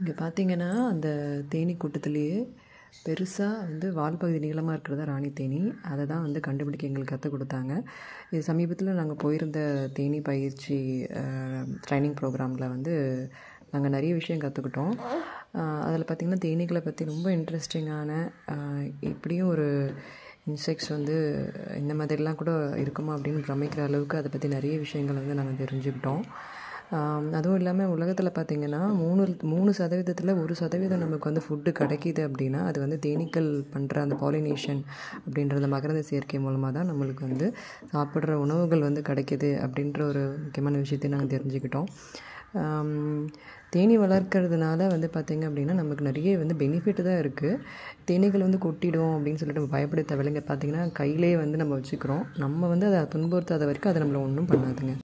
இங்கே பார்த்தீங்கன்னா அந்த தேனி கூட்டத்துலேயே பெருசாக வந்து வால் பகுதி நீளமாக இருக்கிறதா ராணி தேனி அதை தான் வந்து கண்டுபிடிக்க எங்களுக்கு கற்றுக் கொடுத்தாங்க இது சமீபத்தில் நாங்கள் போயிருந்த தேனி பயிற்சி ட்ரைனிங் ப்ரோக்ராமில் வந்து நாங்கள் நிறைய விஷயம் கற்றுக்கிட்டோம் அதில் பார்த்திங்கன்னா தேனீகளை பற்றி ரொம்ப இன்ட்ரெஸ்டிங்கான இப்படியும் ஒரு இன்செக்ட்ஸ் வந்து இந்த மாதிரிலாம் கூட இருக்குமா அப்படின்னு பிரமிக்கிற அளவுக்கு அதை பற்றி நிறைய விஷயங்கள் வந்து நாங்கள் தெரிஞ்சுக்கிட்டோம் அதுவும் இல்லாமல் உலகத்தில் பார்த்திங்கன்னா மூணு மூணு சதவீதத்தில் ஒரு சதவீதம் நமக்கு வந்து ஃபுட்டு கிடைக்கிது அப்படின்னா அது வந்து தேனீக்கள் பண்ணுற அந்த பாலினேஷன் அப்படின்ற அந்த மகரந்த சேர்க்கை மூலமாக தான் நம்மளுக்கு வந்து சாப்பிட்ற உணவுகள் வந்து கிடைக்கிது அப்படின்ற ஒரு முக்கியமான விஷயத்தை நாங்கள் தெரிஞ்சுக்கிட்டோம் தேனி வளர்க்குறதுனால வந்து பார்த்திங்க அப்படின்னா நமக்கு நிறைய வந்து பெனிஃபிட் தான் இருக்குது தேனீக்கள் வந்து கொட்டிடும் அப்படின்னு சொல்லிட்டு நம்ம பயப்படுத்த விலைங்க பார்த்திங்கன்னா கையிலே வந்து நம்ம வச்சுக்கிறோம் நம்ம வந்து அதை துன்புறுத்தாத வரைக்கும் அதை நம்மளை ஒன்றும் பண்ணாதுங்க